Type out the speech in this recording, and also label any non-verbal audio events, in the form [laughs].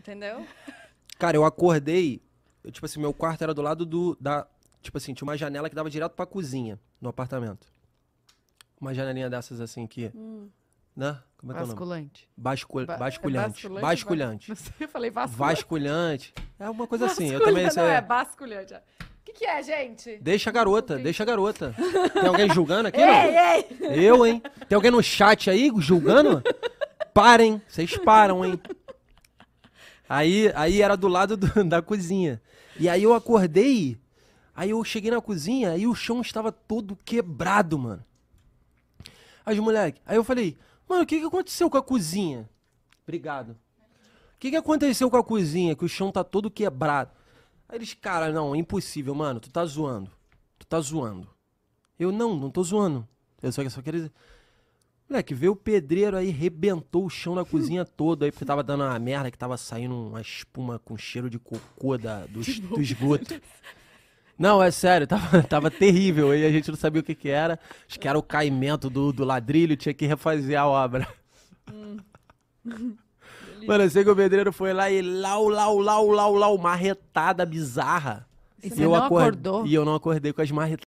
Entendeu? Cara, eu acordei. Eu, tipo assim, meu quarto era do lado do. Da, tipo assim, tinha uma janela que dava direto pra cozinha no apartamento. Uma janelinha dessas assim que. Hum. Né? Como é que é o nome? Basculante. Bascul... Ba é Basculante. [laughs] Eu falei vasculante. É uma coisa assim. Eu também sei. Não, é basculante. O é. que, que, é, gente? Deixa a garota, deixa a garota. Tem alguém julgando aqui? ei, ei. Eu, hein? Tem alguém no chat aí julgando? Parem, vocês param, hein? Aí, aí era do lado do, [laughs] da cozinha. E aí eu acordei, aí eu cheguei na cozinha e o chão estava todo quebrado, mano. Aí os aí eu falei, mano, o que, que aconteceu com a cozinha? Obrigado. O que, que aconteceu com a cozinha? Que o chão tá todo quebrado. Aí eles, cara, não, é impossível, mano, tu tá zoando. Tu tá zoando. Eu, não, não tô zoando. Eu só, só quero dizer. Moleque, veio o pedreiro aí, rebentou o chão da cozinha [laughs] todo aí, porque tava dando uma merda que tava saindo uma espuma com cheiro de cocô da, do, do esgoto. Não, é sério, tava, [laughs] tava terrível. E a gente não sabia o que que era. Acho que era o caimento do, do ladrilho, tinha que refazer a obra. Hum. [laughs] Mano, eu sei que o pedreiro foi lá e lau, lau, lau, lau, lau, marretada bizarra. E você eu não acordou? E eu não acordei com as marretadas.